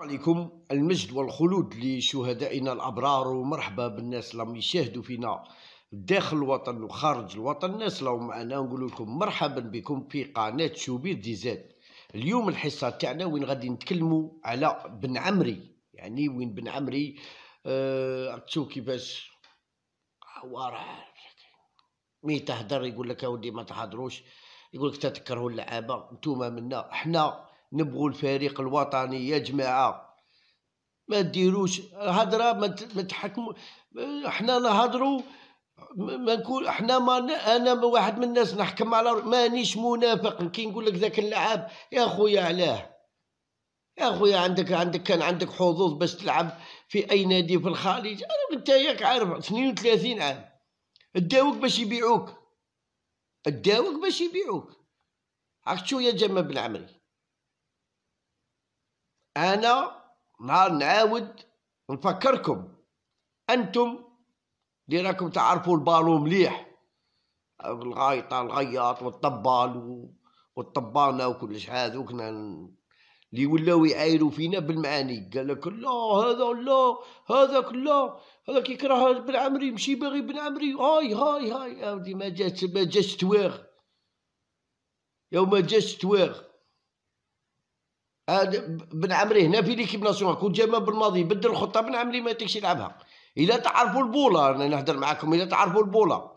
عليكم المجد والخلود لشهدائنا الابرار ومرحبا بالناس اللي راهم يشاهدوا فينا داخل الوطن وخارج الوطن الناس راهم معنا نقول لكم مرحبا بكم في قناه شوبير دي زاد اليوم الحصه تاعنا وين غادي نتكلموا على بن عمري يعني وين بن عمري أه تشوف كيفاش وراح مي تهدر يقول لك اودي ما تهضروش يقول لك تذكروا اللعابه نتوما منا حنا نبغوا الفريق الوطني يا جماعه ما ديروش هضره ما تحكموا حنا نهضروا ما نقول احنا ما انا واحد من الناس نحكم على مانيش منافق كي نقول لك ذاك اللعاب يا خويا علاه يا خويا عندك عندك كان عندك حظوظ باش تلعب في اي نادي في الخليج انا انت ياك عارف 32 عام داوك باش يبيعوك داوك باش يبيعوك عرفت شو يا جمال بن عمري انا نهار نعاود نفكركم انتم اللي راكم تعرفوا البالو مليح الغايطه الغياط والطبال والطبانه وكلش هذوك اللي ولاو يعايروا فينا بالمعاني قال لك لا هذا لا هذاك لا هذاك يكره بن عمري مشي باغي بن عمري هاي هاي هاي ما جاتش ما جاتش تواغ يوم ما جاتش تواغ بن عمري هنا في ليكيب ناسيونال كون جا بالماضي بدل الخطه بن عمري ما يتكش يلعبها الا تعرفوا البوله انا نهضر معاكم الا تعرفوا البوله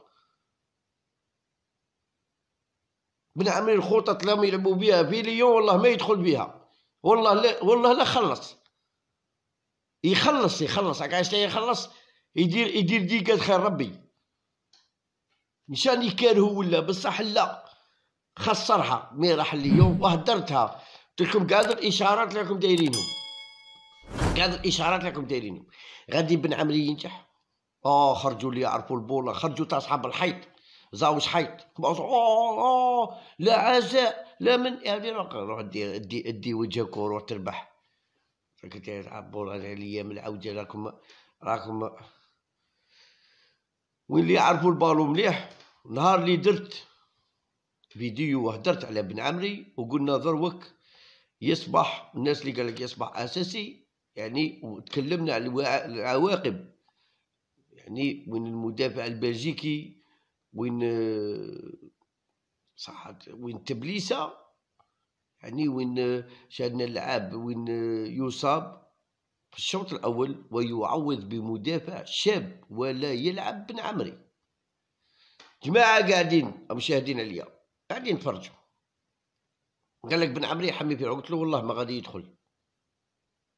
بن عمري الخطط لما يلعبوا بها في ليون والله ما يدخل بها والله لا والله لا خلص يخلص يخلص عايش يخلص يدير يدير ديكات خير ربي مشان يكرهو ولا بصح لا خسرها مي راح اليوم وهدرتها لكم كاع الاشارات اللي راكم دايرينهم كاع الاشارات اللي راكم دايرينهم غادي بن عمري ينجح اه خرجوا اللي يعرفوا البوله خرجوا تاع صحاب الحيط زاوج حيط آه،, اه لا عزاء لا من يعني روح دي دي دي وجهك وروح تربح قلت البوله عليا الايام العوجه راكم راكم وين اللي يعرفوا البالو مليح نهار اللي درت فيديو وهدرت على بن عمري وقلنا ذروك يصبح الناس اللي قال لك يصبح اساسي يعني وتكلمنا على العواقب يعني وين المدافع البلجيكي وين صح وين تبليسه يعني وين شاهدنا اللعاب وين يصاب في الشوط الاول ويعوض بمدافع شاب ولا يلعب بن عمري جماعه قاعدين مشاهدين عليا قاعدين تفرجوا قال لك بن عمري حمي فيه قلت له والله ما غادي يدخل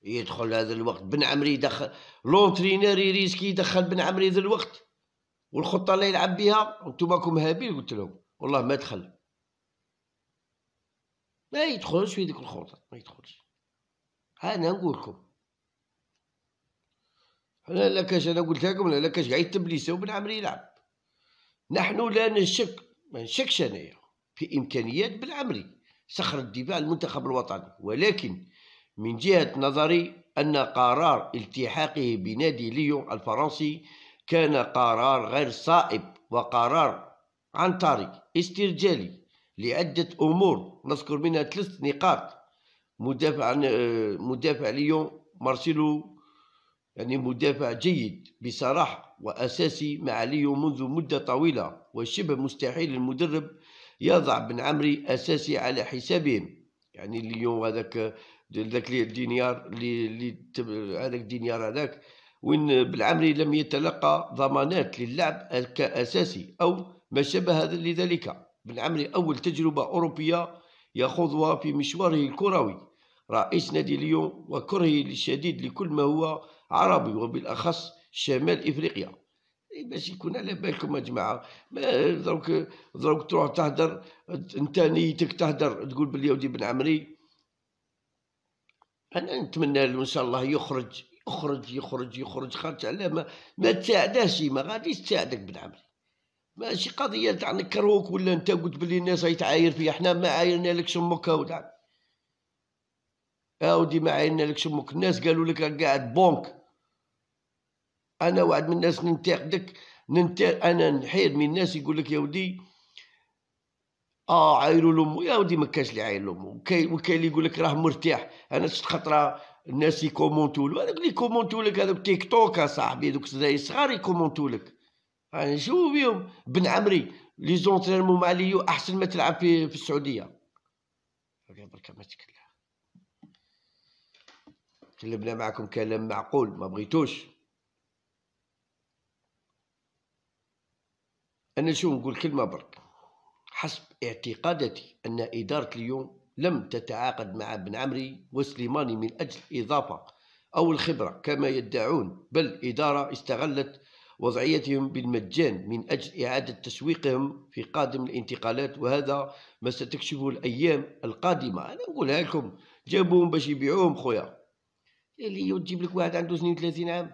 يدخل هذا الوقت بن عمري دخل لونترينير ريسكي يدخل بن عمري ذا الوقت والخطه اللي يلعب بها انتم راكم هابيل قلت لهم والله ما دخل ما يدخلش في ديك الخطه ما يدخلش انا نقول لكم انا لا كاش انا قلت لكم لا كاش قاعد تبليسه وبن عمري يلعب نحن لا نشك ما نشكش انايا في امكانيات بن عمري صخر الدفاع المنتخب الوطني ولكن من جهة نظري أن قرار التحاقه بنادي ليون الفرنسي كان قرار غير صائب وقرار طريق استرجالي لعدة أمور نذكر منها ثلاث نقاط مدافع مدافع ليون مارسيلو يعني مدافع جيد بصراحة وأساسي مع ليون منذ مدة طويلة وشبه مستحيل المدرب يضع بن عمري أساسي على حسابهم يعني اليوم هذاك ذاك الدينار اللي هذاك الدينار هذاك وين بالعمري لم يتلقى ضمانات للعب كأساسي أو ما شابه لذلك بن عمري أول تجربة أوروبية يخوضها في مشواره الكروي رئيس نادي ليون وكرهه الشديد لكل ما هو عربي وبالأخص شمال إفريقيا باش يكون على بالكم يا جماعه ما دروك دروك تروح تهدر انت نيتك تهدر تقول بلي ودي بن عمري انا نتمنى له ان شاء الله يخرج يخرج يخرج يخرج خرج على ما ما تساعدهش ما غاديش تساعدك بن عمري ماشي قضيه تاع نكرهوك ولا انت قلت بلي الناس يتعاير فيا حنا ما عايرنا لك امك هاودي ودي ما عايرنا لك امك الناس قالوا لك قاعد بونك انا واحد من الناس ننتقدك ننت انا نحير من الناس يقول لك يا ودي اه عايلو لامو يا ودي ما كاش لي عاير لامو وكاين وكاين اللي يقول لك راه مرتاح انا شفت خطره الناس يكومونتو لك هذوك اللي يكومونتوا لك هذوك تيك توك اصاحبي هذوك صغار يكومونتو لك يعني شوف بهم بن عمري لي زونترينمون مع ليو احسن ما تلعب في, في السعوديه برك ما تكلم تكلمنا معكم كلام معقول ما بغيتوش أنا شو نقول كلمة برك حسب اعتقاداتي أن إدارة اليوم لم تتعاقد مع بن عمري وسليماني من أجل إضافة أو الخبرة كما يدعون بل إدارة استغلت وضعيتهم بالمجان من أجل إعادة تسويقهم في قادم الانتقالات وهذا ما ستكشفه الأيام القادمة أنا نقولها لكم جابوهم باش يبيعوهم خويا اللي يجيب لك واحد عنده 32 عام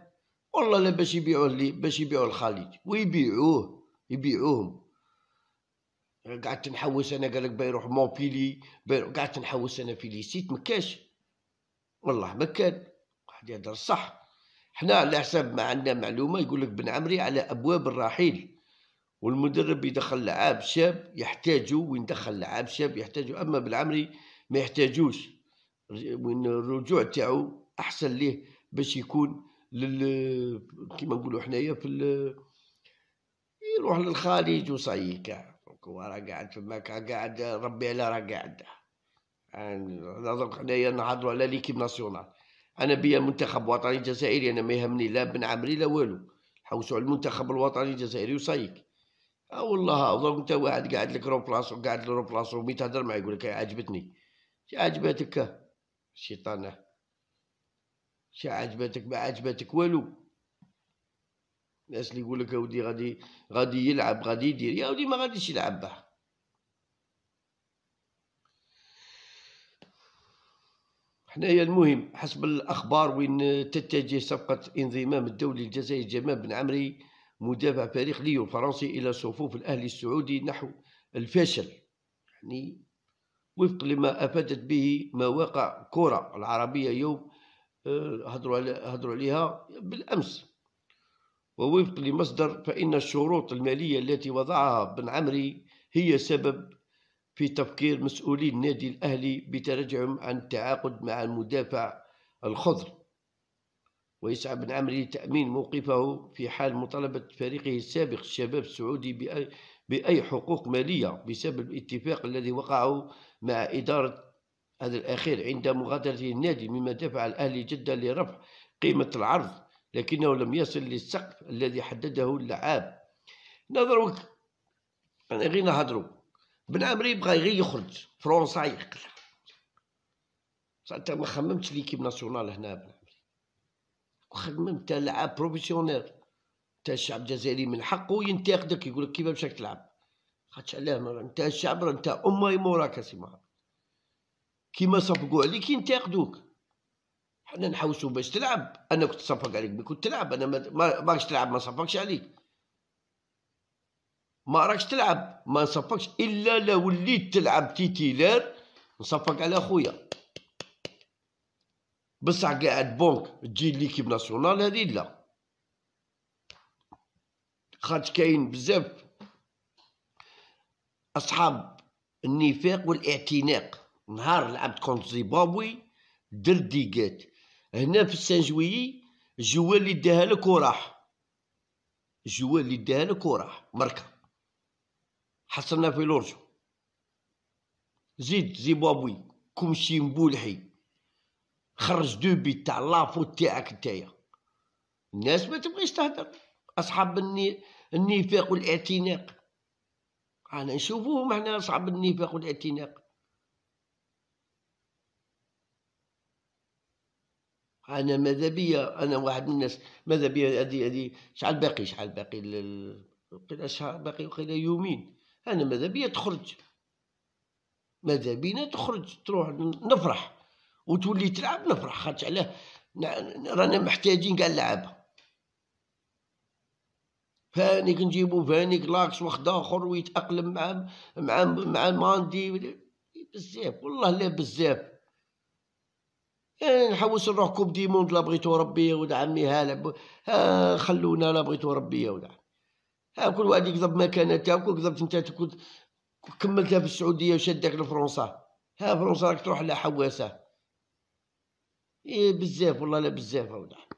والله لا باش يبيعوه لي باش يبيعوه الخليج ويبيعوه يبيعوهم قعدت نحوس انا قال لك بيروح مونبيلي قعدت نحوس انا في ليسيت ما والله ما كان واحد يهدر صح حنا على حساب ما عندنا معلومه يقول لك بن عمري على ابواب الرحيل والمدرب يدخل لعاب شاب يحتاجو وين دخل لعاب شاب يحتاجو اما بن عمري ما يحتاجوش وين الرجوع تاعو احسن ليه باش يكون لل كيما نقولوا حنايا في يروح للخليج وصيكا هو راه قاعد فماك قاعد ربي على راه قاعد يعني هذا دوك حنايا نهضروا على ليكيب ناسيونال انا بيا منتخب وطني جزائري انا ما يهمني لا بن عمري لا والو حوسوا على المنتخب الوطني الجزائري وصيك اه والله دوك انت واحد قاعد لك روبلاص وقاعد لروبلاص ومي تهضر معايا يقول لك عجبتني شي عجبتك شيطانه شي عجبتك ما عجبتك والو الناس اللي يقول لك اودي غادي غادي يلعب غادي يدير يا ودي ما غاديش يلعب به حنايا المهم حسب الاخبار وين تتجه صفقه انضمام الدولي الجزائري جمال بن عمري مدافع فريق ليو الفرنسي الى صفوف الاهلي السعودي نحو الفشل يعني وفق لما افادت به مواقع كره العربيه يوم آه، هضروا عليها بالامس ووفق لمصدر فإن الشروط المالية التي وضعها بن عمري هي سبب في تفكير مسؤولي النادي الأهلي بتراجعهم عن التعاقد مع المدافع الخضر ويسعى بن عمري لتأمين موقفه في حال مطالبة فريقه السابق الشباب السعودي بأي حقوق مالية بسبب الاتفاق الذي وقعه مع إدارة هذا الأخير عند مغادرة النادي مما دفع الأهلي جدا لرفع قيمة العرض لكنه لم يصل للسقف الذي حدده اللعاب نظروك أنا يعني غير نهضرو بن عمري بغا غير يخرج فرنسا يقلع بصح انت ما خممتش ليكيب ناسيونال هنا بن عمري وخممت لعاب بروفيسيونيل تاع الشعب الجزائري من حقه ينتقدك يقول لك كيفاش راك تلعب خاطش علاه انت الشعب انت امي موراك سي معاذ كيما صفقوا عليك ينتقدوك حنا نحوسوا باش تلعب انا كنت نصفق عليك كنت تلعب انا ما راكش تلعب ما نصفقش عليك ما راكش تلعب ما نصفقش الا لو وليت تلعب تيتيلار نصفق على خويا بصح قاعد بونك تجي ليكيب ناسيونال هذه لا خاطر كاين بزاف اصحاب النفاق والاعتناق نهار لعبت كونت زيمبابوي درت ديكات هنا في جويي الجوال اللي داها لك وراح الجوال اللي داها لك وراح مركه حصلنا في لورجو زيد زيبابوي كومشي مبولحي خرج دو بي تاع لافو تاعك نتايا الناس ما تبغيش تهدر اصحاب الني... النفاق والاعتناق انا نشوفوهم احنا اصحاب النفاق والاعتناق انا ماذا بيا انا واحد من الناس ماذا بيا هذه هذه شحال باقي شحال باقي قيل شحال باقي قيل يومين انا ماذا بيا تخرج ماذا بينا تخرج تروح نفرح وتولي تلعب نفرح خاطش علاه رانا محتاجين كاع اللعابه فانيك نجيبو فانيك لاكس واحد اخر ويتاقلم مع مع مع ماندي بزاف والله لا بزاف يعني نحوس نروحكم ديموند لا بغيتو ربي يا ولد عمي ها خلونا لا بغيتو ربي ولد ها كل واحد يكذب مكانه تاعك وكذبت انت كنت كملتها في السعوديه وشدك لفرنسا ها فرنسا راك تروح حواسه إيه بزاف والله لا بزاف ولد